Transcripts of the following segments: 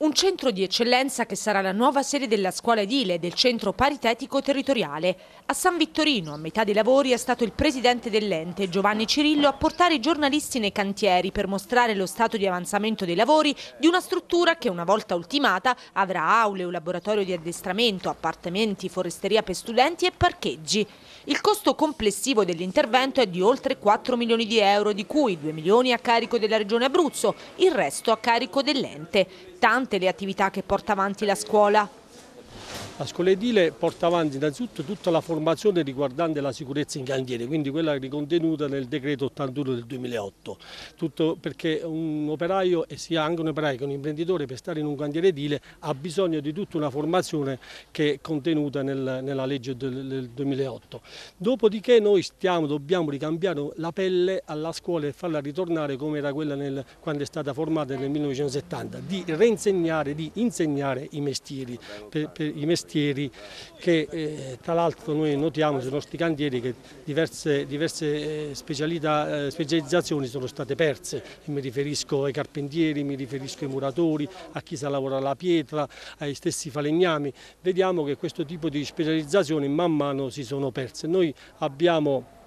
un centro di eccellenza che sarà la nuova sede della scuola edile del centro paritetico territoriale. A San Vittorino, a metà dei lavori, è stato il presidente dell'ente, Giovanni Cirillo, a portare i giornalisti nei cantieri per mostrare lo stato di avanzamento dei lavori di una struttura che una volta ultimata avrà aule, un laboratorio di addestramento, appartamenti, foresteria per studenti e parcheggi. Il costo complessivo dell'intervento è di oltre 4 milioni di euro, di cui 2 milioni a carico della Regione Abruzzo, il resto a carico dell'ente. Tanto importante le attività che porta avanti la scuola. La scuola edile porta avanti innanzitutto tutta la formazione riguardante la sicurezza in cantiere, quindi quella ricontenuta nel decreto 81 del 2008, tutto perché un operaio e sia anche un operaio che un imprenditore per stare in un cantiere edile ha bisogno di tutta una formazione che è contenuta nel, nella legge del, del 2008. Dopodiché noi stiamo, dobbiamo ricambiare la pelle alla scuola e farla ritornare come era quella nel, quando è stata formata nel 1970, di reinsegnare, di insegnare i mestieri, per, per, i mestieri cantieri che eh, tra l'altro noi notiamo sui nostri cantieri che diverse, diverse eh, eh, specializzazioni sono state perse, mi riferisco ai carpentieri, mi riferisco ai muratori, a chi sa lavorare la pietra, ai stessi falegnami, vediamo che questo tipo di specializzazioni man mano si sono perse. Noi abbiamo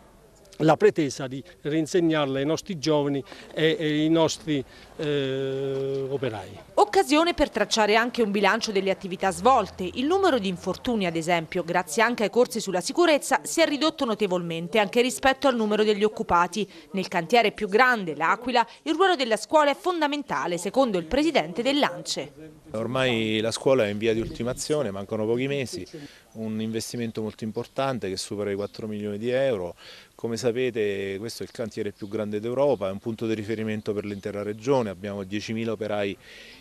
la pretesa di reinsegnarla ai nostri giovani e, ai nostri eh, operai. Occasione per tracciare anche un bilancio delle attività svolte. Il numero di infortuni, ad esempio, grazie anche ai corsi sulla sicurezza, si è ridotto notevolmente anche rispetto al numero degli occupati. Nel cantiere più grande, l'Aquila, il ruolo della scuola è fondamentale, secondo il presidente dell'ANCE. Eh, ormai la scuola è in via di ultimazione, mancano pochi mesi, un investimento molto importante che supera i 4 milioni di euro. Come sapete questo è il cantiere più grande d'Europa, è un punto di riferimento per l'intera regione, abbiamo 10.000 operai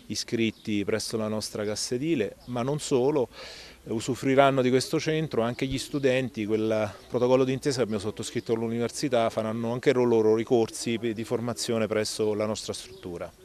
iscritti presso la nostra cassedile, ma non solo, usufruiranno di questo centro anche gli studenti, quel protocollo d'intesa che abbiamo sottoscritto all'università, faranno anche loro ricorsi di formazione presso la nostra struttura.